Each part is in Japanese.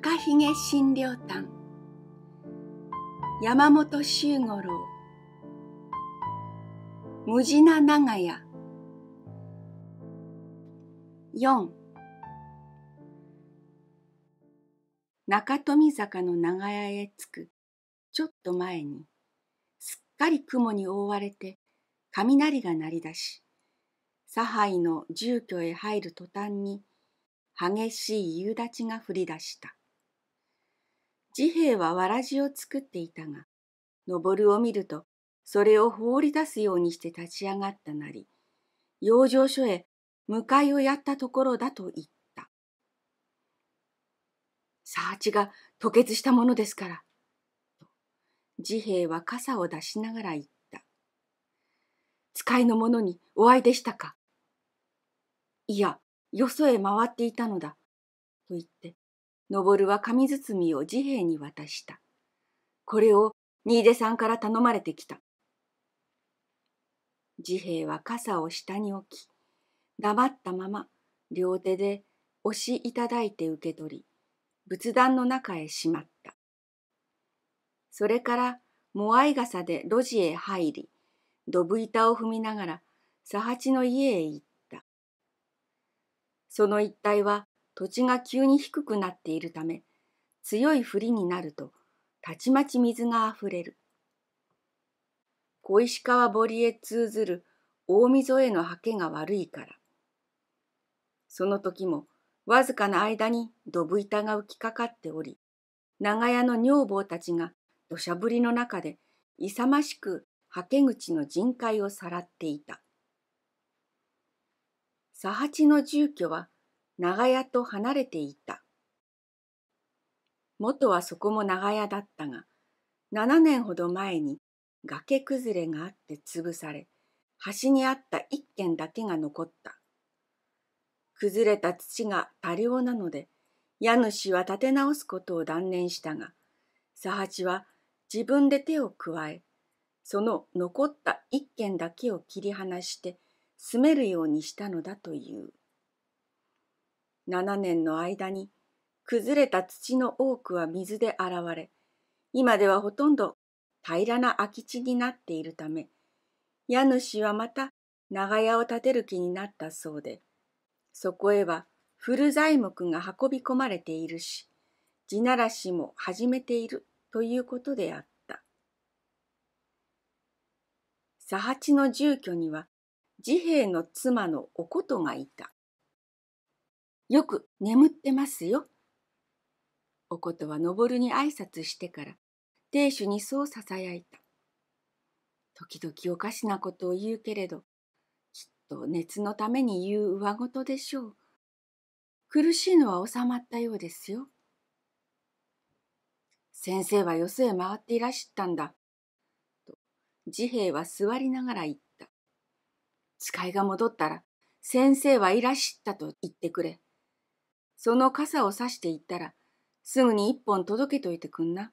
赤ひげ診療団山本周五郎無地な長屋四中富坂の長屋へ着くちょっと前にすっかり雲に覆われて雷が鳴り出し差配の住居へ入る途端に激しい夕立が降り出した。治兵衛はわらじを作っていたが、登を見ると、それを放り出すようにして立ち上がったなり、養生所へ迎えをやったところだと言った。サーチが吐血したものですから、と、治兵衛は傘を出しながら言った。使いの者にお会いでしたかいや、よそへ回っていたのだ、と言って、登は紙包みを治兵衛に渡した。これを新出さんから頼まれてきた。治兵衛は傘を下に置き、黙ったまま両手で押しいただいて受け取り、仏壇の中へしまった。それからモアイ傘で路地へ入り、ドブ板を踏みながら佐八の家へ行った。その一帯は土地が急に低くなっているため、強い降りになると、たちまち水があふれる。小石川堀へ通ずる大溝への刷毛が悪いから。その時も、わずかな間にどぶ板が浮きかかっており、長屋の女房たちが土砂降りの中で勇ましく刷毛口の人海をさらっていた。佐八の住居は長屋と離れていた。元はそこも長屋だったが、7年ほど前に崖崩れがあって潰され、端にあった一軒だけが残った。崩れた土が多量なので、家主は立て直すことを断念したが、佐八は自分で手を加え、その残った一軒だけを切り離して住めるようにしたのだという。7年の間に崩れた土の多くは水で洗われ、今ではほとんど平らな空き地になっているため、家主はまた長屋を建てる気になったそうで、そこへは古材木が運び込まれているし、地ならしも始めているということであった。佐八の住居には、治兵衛の妻のお琴がいた。よく眠ってますよ。おことは登に挨拶してから、亭主にそうささやいた。時々おかしなことを言うけれど、きっと熱のために言う上事でしょう。苦しいのは収まったようですよ。先生はよそへ回っていらしたんだ。と、治兵衛は座りながら言った。使いが戻ったら、先生はいらっしゃったと言ってくれ。その傘を差していったら、すぐに一本届けといてくんな。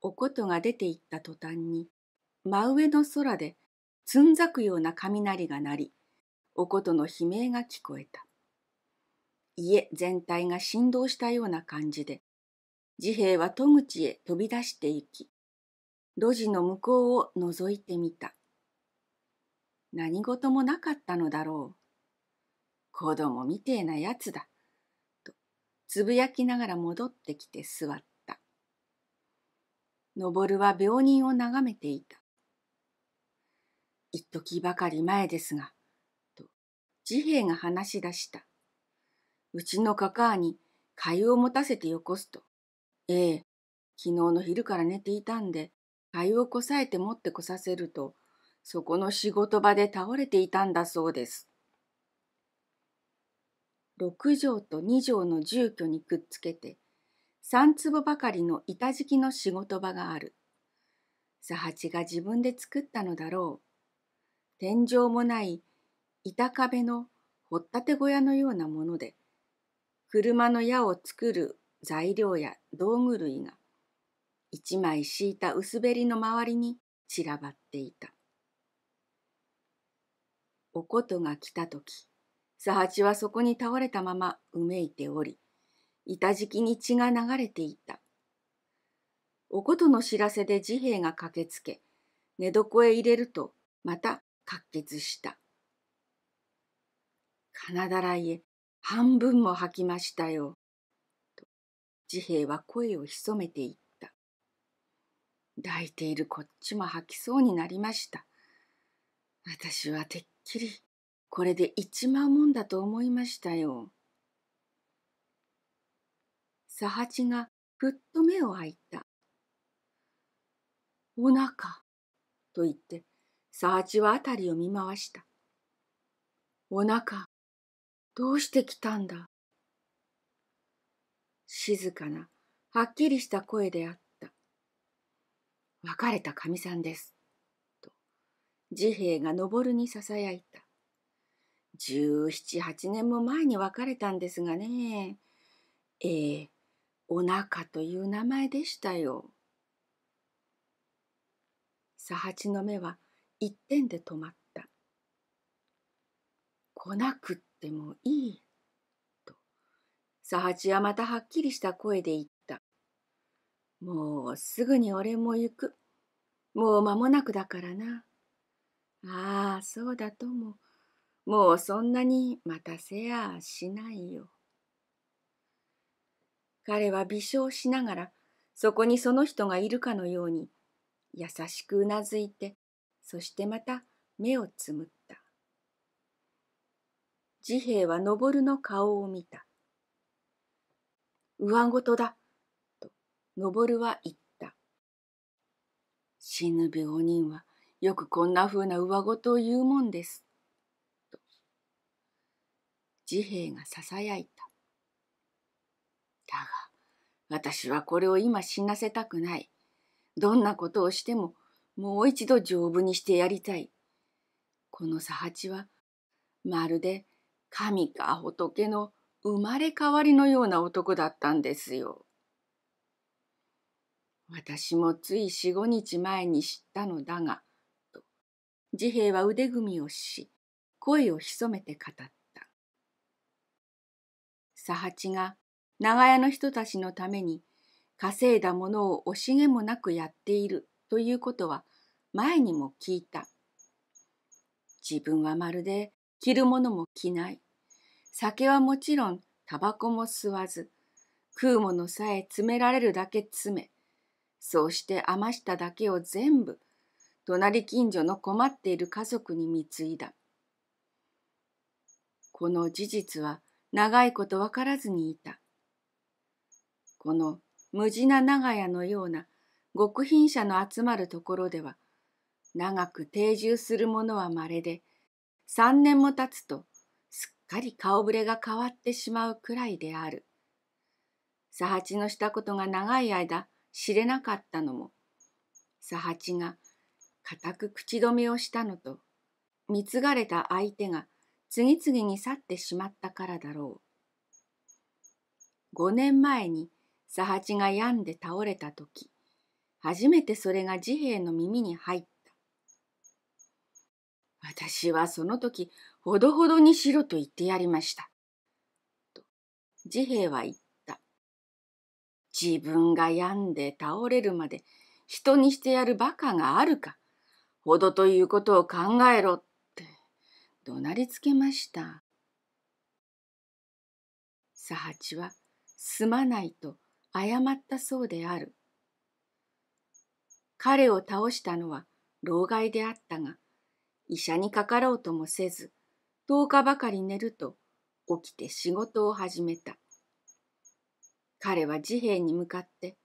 おことが出て行った途端に、真上の空でつんざくような雷が鳴り、おことの悲鳴が聞こえた。家全体が振動したような感じで、治兵衛は戸口へ飛び出していき、路地の向こうを覗いてみた。何事もなかったのだろう。子供みてえなやつだ。と、つぶやきながら戻ってきて座った。登は病人を眺めていた。一時ばかり前ですが、と、治兵衛が話し出した。うちのカカアにゆを持たせてよこすと。ええ、昨日の昼から寝ていたんで、粥をこさえて持ってこさせると、そこの仕事場で倒れていたんだそうです。6畳と2畳の住居にくっつけて、3坪ばかりの板敷きの仕事場がある。佐八が自分で作ったのだろう。天井もない板壁の掘ったて小屋のようなもので、車の矢を作る材料や道具類が、一枚敷いた薄べりの周りに散らばっていた。おことが来た時、佐八はそこに倒れたままうめいており、板敷きに血が流れていた。おことの知らせで治兵衛が駆けつけ、寝床へ入れると、また滑血した。金だらいへ半分も吐きましたよ。と、治兵衛は声を潜めていった。抱いているこっちも吐きそうになりました。私はてっきりこれで行っちまうもんだと思いましたよ。佐八がふっと目を開いた。お腹と言って、佐八は辺りを見回した。お腹、どうして来たんだ静かな、はっきりした声であった。別れたかみさんです。と、治兵衛が昇るにささやいた。17、8年も前に別れたんですがね。ええ、お腹という名前でしたよ。佐八の目は一点で止まった。来なくってもいい。と、佐八はまたはっきりした声で言った。もうすぐに俺も行く。もう間もなくだからな。ああ、そうだとも。もうそんなに待たせやしないよ。彼は微笑しながら、そこにその人がいるかのように、優しくうなずいて、そしてまた目をつむった。治兵衛は昇るの顔を見た。上ごとだ、と昇は言った。死ぬ病人はよくこんなふうな上ごとを言うもんです。治兵衛がささやいた。だが、私はこれを今死なせたくない。どんなことをしても、もう一度丈夫にしてやりたい。この佐八は、まるで神か仏の生まれ変わりのような男だったんですよ。私もつい四五日前に知ったのだが、と、治兵衛は腕組みをし、声を潜めて語った。佐八が長屋の人たちのために稼いだものを惜しげもなくやっているということは前にも聞いた。自分はまるで着るものも着ない。酒はもちろんタバコも吸わず、食うものさえ詰められるだけ詰め、そうして余しただけを全部、隣近所の困っている家族に貢いだ。この事実は長いことわからずにいた。この無地な長屋のような極貧者の集まるところでは、長く定住する者はまれで、3年も経つと、すっかり顔ぶれが変わってしまうくらいである。佐八のしたことが長い間知れなかったのも、佐八が固く口止めをしたのと、貢がれた相手が次々に去ってしまったからだろう。5年前に佐八が病んで倒れた時、初めてそれが治兵衛の耳に入った。私はその時、ほどほどにしろと言ってやりました。と、治兵衛は言った。自分が病んで倒れるまで人にしてやる馬鹿があるか、ほどということを考えろ。怒鳴りつけました。佐八はすまないと謝ったそうである。彼を倒したのは老害であったが、医者にかかろうともせず、10日ばかり寝ると起きて仕事を始めた。彼は治兵衛に向かって、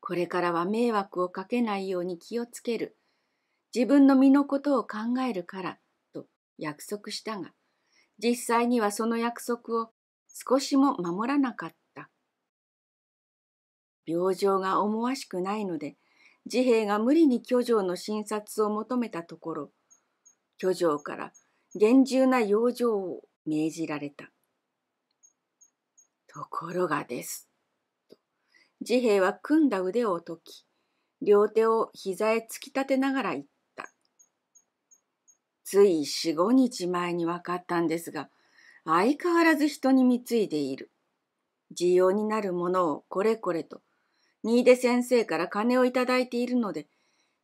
これからは迷惑をかけないように気をつける。自分の身のことを考えるから、約束したが、実際にはその約束を少しも守らなかった。病状が思わしくないので、治兵が無理に居城の診察を求めたところ、居城から厳重な養生を命じられた。ところがです。と治兵は組んだ腕を解き、両手を膝へ突き立てながら言った。つい四五日前に分かったんですが、相変わらず人に貢いでいる。需要になるものをこれこれと、新出先生から金をいただいているので、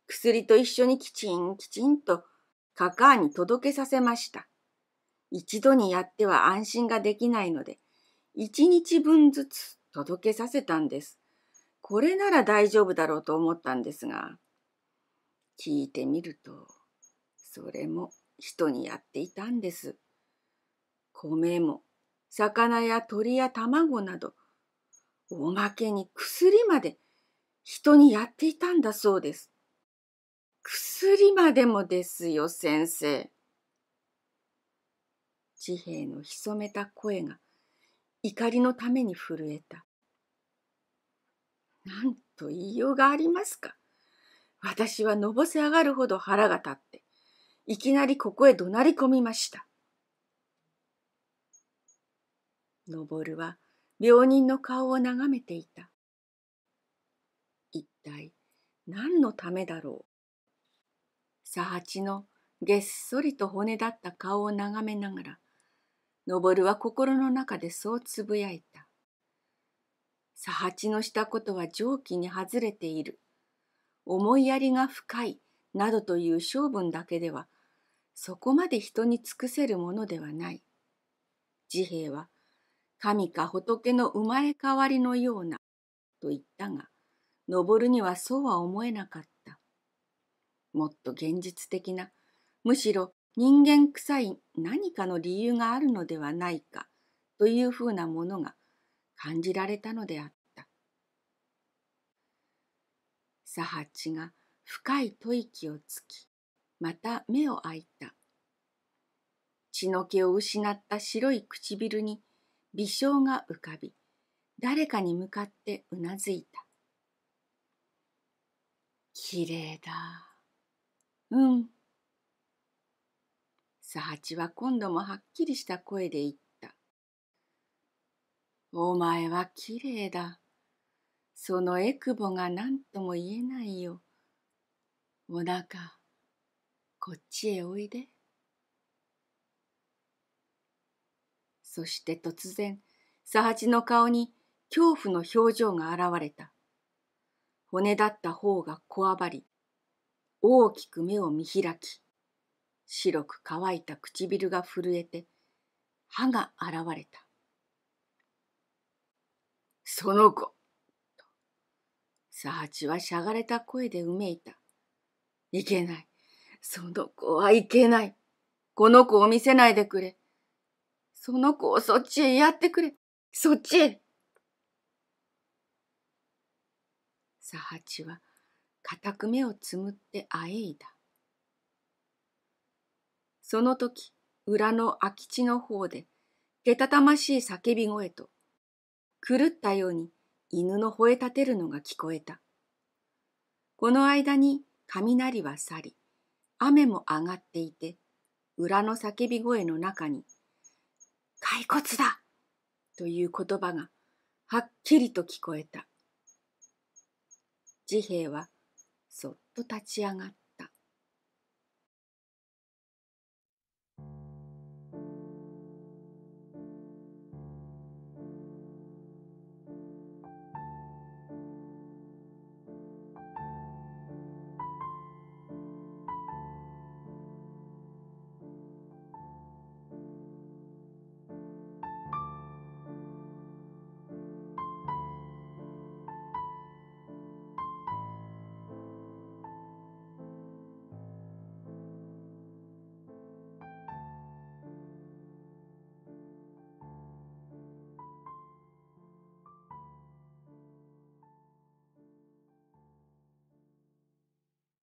薬と一緒にきちんきちんとカカあに届けさせました。一度にやっては安心ができないので、一日分ずつ届けさせたんです。これなら大丈夫だろうと思ったんですが、聞いてみると、それも人にやっていたんです。米も魚や鳥や卵などおまけに薬まで人にやっていたんだそうです。薬までもですよ先生。地平の潜めた声が怒りのために震えた。なんと言いようがありますか。私はのぼせ上がるほど腹が立って、いきなりここへ怒鳴り込みました。のぼるは病人の顔を眺めていた。一体何のためだろう。佐八のげっそりと骨だった顔を眺めながら、のぼるは心の中でそうつぶやいた。佐八のしたことは蒸気に外れている。思いやりが深い、などという性分だけではそこまで人に尽くせるものではない。治兵衛は神か仏の生まれ変わりのようなと言ったが、登るにはそうは思えなかった。もっと現実的な、むしろ人間臭い何かの理由があるのではないかというふうなものが感じられたのであった。佐八が深い吐息をつき、また目を開いた。血の気を失った白い唇に微笑が浮かび、誰かに向かってうなずいた。きれいだ。うん。ハチは今度もはっきりした声で言った。お前はきれいだ。そのえくぼが何とも言えないよ。お腹、こっちへおいで。そして突然、佐八の顔に恐怖の表情が現れた。骨だった方がこわばり、大きく目を見開き、白く乾いた唇が震えて、歯が現れた。その子佐八はしゃがれた声でうめいた。いけない。その子はいけない。この子を見せないでくれ。その子をそっちへやってくれ。そっちへ。佐八は固く目をつむってあえいだ。その時、裏の空き地の方で、けたたましい叫び声と、狂ったように犬の吠え立てるのが聞こえた。この間に雷は去り、雨も上がっていて、裏の叫び声の中に、骸骨だという言葉がはっきりと聞こえた。治兵衛はそっと立ち上がった。